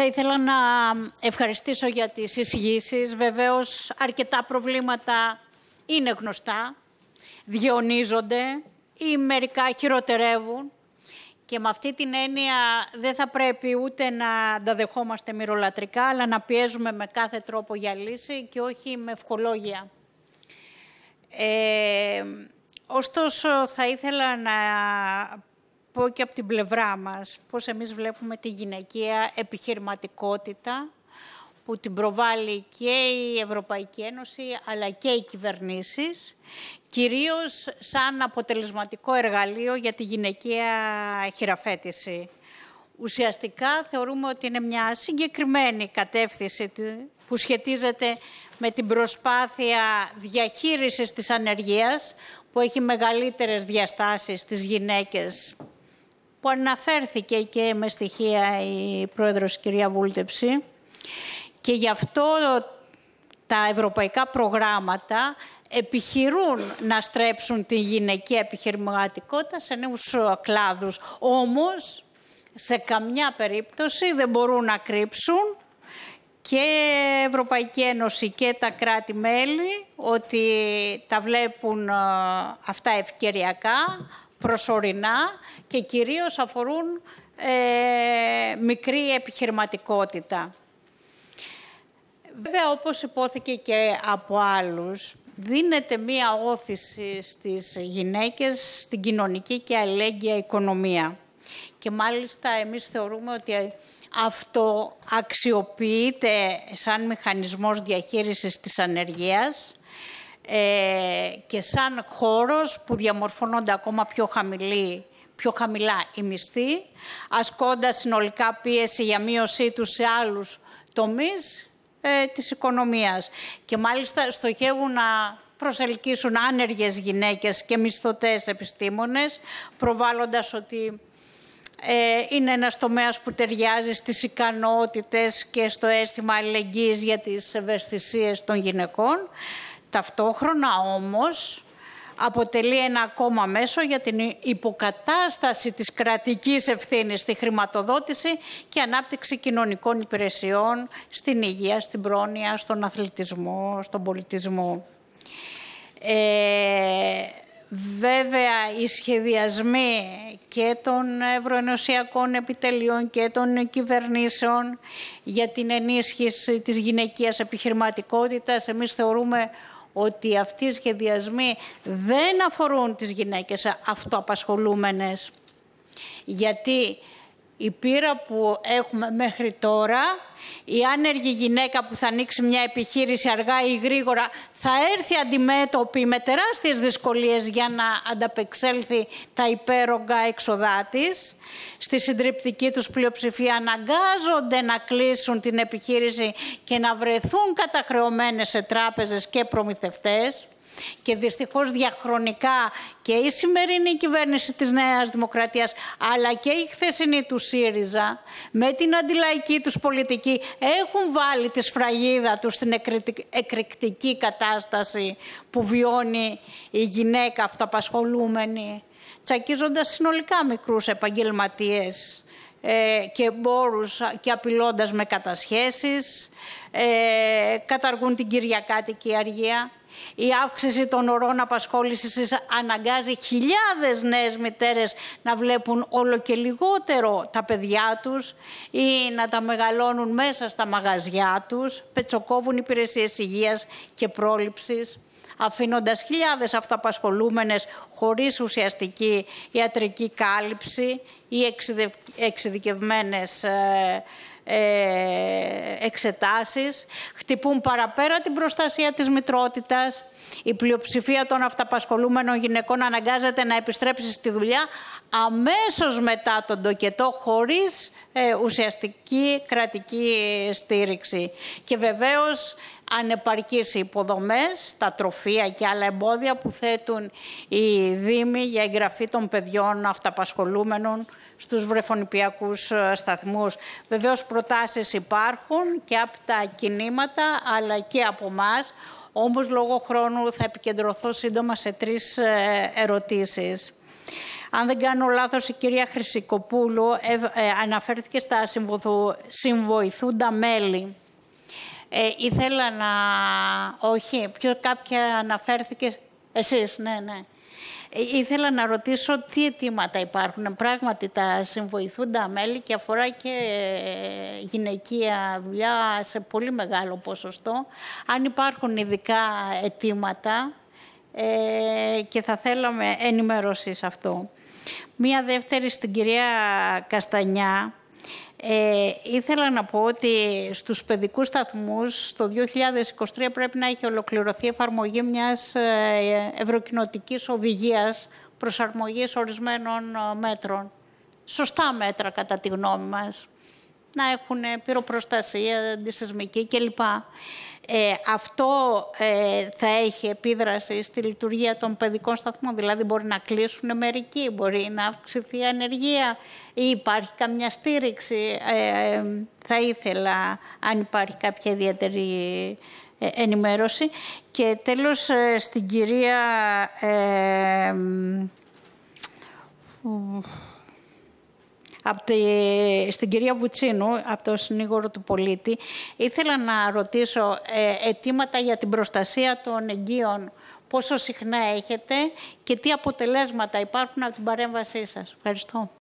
Θα ήθελα να ευχαριστήσω για τις εισηγήσεις. Βεβαίως, αρκετά προβλήματα είναι γνωστά, διονίζονται ή μερικά χειροτερεύουν. Και με αυτή την έννοια δεν θα πρέπει ούτε να τα δεχόμαστε μυρολατρικά, αλλά να πιέζουμε με κάθε τρόπο για λύση και όχι με ευχολόγια. Ε, ωστόσο, θα ήθελα να πω και από την πλευρά μας, πώς εμείς βλέπουμε τη γυναικεία επιχειρηματικότητα που την προβάλλει και η Ευρωπαϊκή Ένωση αλλά και οι κυβερνήσεις, κυρίως σαν αποτελεσματικό εργαλείο για τη γυναικεία χειραφέτηση. Ουσιαστικά θεωρούμε ότι είναι μια συγκεκριμένη κατεύθυνση που σχετίζεται με την προσπάθεια διαχείρισης της ανεργίας που έχει μεγαλύτερες διαστάσεις στις γυναίκες που αναφέρθηκε και με στοιχεία η πρόεδρος κυρία Βούλτεψη και γι' αυτό τα ευρωπαϊκά προγράμματα επιχειρούν να στρέψουν τη γυναική επιχειρηματικότητα σε νέους κλάδους. Όμως, σε καμιά περίπτωση δεν μπορούν να κρύψουν και η Ευρωπαϊκή Ένωση και τα κράτη-μέλη ότι τα βλέπουν ε, αυτά ευκαιριακά, προσωρινά και κυρίως αφορούν ε, μικρή επιχειρηματικότητα. Βέβαια, όπως υπόθηκε και από άλλους, δίνεται μία όθηση στις γυναίκες στην κοινωνική και αλληλέγγυα οικονομία. Και μάλιστα εμείς θεωρούμε ότι αυτό αξιοποιείται σαν μηχανισμός διαχείρισης της ανεργίας ε, και σαν χώρος που διαμορφωνόνται ακόμα πιο χαμηλή, πιο χαμηλά οι μισθοί, ασκώντας συνολικά πίεση για μείωσή τους σε άλλους τομείς ε, της οικονομίας. Και μάλιστα στοχεύουν να προσελκύσουν άνεργες γυναίκες και μισθωτές επιστήμονες, προβάλλοντας ότι ε, είναι ένας τομέας που ταιριάζει στις ικανότητες και στο αίσθημα αλληλεγγύης για τις ευαισθησίες των γυναικών. Ταυτόχρονα όμως αποτελεί ένα ακόμα μέσο για την υποκατάσταση της κρατικής ευθύνης στη χρηματοδότηση και ανάπτυξη κοινωνικών υπηρεσιών στην υγεία, στην πρόνοια, στον αθλητισμό, στον πολιτισμό. Ε, βέβαια, οι σχεδιασμοί και των ευρωενωσιακών επιτελείων και των κυβερνήσεων για την ενίσχυση της γυναικείας επιχειρηματικότητας, εμείς θεωρούμε ότι αυτοί οι σχεδιασμοί δεν αφορούν τις γυναίκες αυτοαπασχολούμενες. Γιατί η πείρα που έχουμε μέχρι τώρα, η άνεργη γυναίκα που θα ανοίξει μια επιχείρηση αργά ή γρήγορα, θα έρθει αντιμέτωπη με τεράστιες δυσκολίες για να ανταπεξέλθει τα υπέρογκα έξοδά της. Στη συντριπτική τους πλειοψηφία αναγκάζονται να κλείσουν την επιχείρηση και να βρεθούν καταχρεωμένες σε τράπεζες και προμηθευτές και δυστυχώς διαχρονικά και η σημερινή κυβέρνηση της Νέας Δημοκρατίας αλλά και η χθεσινή του ΣΥΡΙΖΑ με την αντιλαϊκή τους πολιτική έχουν βάλει τη σφραγίδα τους στην εκρηκτική κατάσταση που βιώνει η γυναίκα αυτοαπασχολούμενη τσακίζοντας συνολικά μικρούς επαγγελματίες ε, και μπόρους και απειλώντας με κατασχέσεις, ε, καταργούν την Κυριακάτικη Αργία. Η αύξηση των ορών απασχόλησης αναγκάζει χιλιάδες νέες μητέρες να βλέπουν όλο και λιγότερο τα παιδιά τους ή να τα μεγαλώνουν μέσα στα μαγαζιά τους, πετσοκόβουν υπηρεσίες υγείας και πρόληψης αφήνοντας χιλιάδες αυταπασχολούμενες χωρίς ουσιαστική ιατρική κάλυψη ή εξειδικευμένες ε, ε, εξετάσεις, χτυπούν παραπέρα την προστασία της μητρότητας. Η πλειοψηφία των αυταπασχολούμενων γυναικών αναγκάζεται να επιστρέψει στη δουλειά αμέσως μετά τον τοκετό, χωρίς ε, ουσιαστική κρατική στήριξη. Και βεβαίως ανεπαρκείς υποδομές, τα τροφεία και άλλα εμπόδια που θέτουν οι Δήμοι για εγγραφή των παιδιών αυταπασχολούμενων στους βρεφονιπιακούς ε, σταθμούς. Βεβαίως προτάσεις υπάρχουν και από τα κινήματα αλλά και από εμά. Όμως λόγω χρόνου θα επικεντρωθώ σύντομα σε τρεις ε, ερωτήσεις. Αν δεν κάνω λάθος, η κυρία Χρυσικοπούλου ε, αναφέρθηκε στα συμβοηθούντα μέλη. Ε, ήθελα να... Όχι, πιο κάποια αναφέρθηκε... Εσείς, ναι, ναι. Ε, ήθελα να ρωτήσω τι αιτήματα υπάρχουν. Πράγματι, τα συμβοηθούντα μέλη και αφορά και ε, γυναικεία δουλειά σε πολύ μεγάλο ποσοστό. Αν υπάρχουν ειδικά αιτήματα ε, και θα θέλαμε ενημέρωση σε αυτό. Μία δεύτερη στην κυρία Καστανιά, ε, ήθελα να πω ότι στους παιδικούς σταθμούς το 2023 πρέπει να έχει ολοκληρωθεί εφαρμογή μιας ε, ευρωκοινοτικής οδηγίας προσαρμογής ορισμένων ε, μέτρων. Σωστά μέτρα κατά τη γνώμη μας να έχουν πυροπροστασία, αντισυσμική κλπ. Ε, αυτό ε, θα έχει επίδραση στη λειτουργία των παιδικών σταθμών. Δηλαδή μπορεί να κλείσουν μερικοί, μπορεί να αυξηθεί η ανεργία ή υπάρχει καμιά στήριξη. Ε, θα ήθελα αν υπάρχει κάποια ιδιαίτερη ε, ενημέρωση. Και τέλος στην κυρία από τη, στην κυρία Βουτσίνου, από το συνήγορο του πολίτη. Ήθελα να ρωτήσω ε, για την προστασία των εγγύων πόσο συχνά έχετε και τι αποτελέσματα υπάρχουν από την παρέμβασή σας. Ευχαριστώ.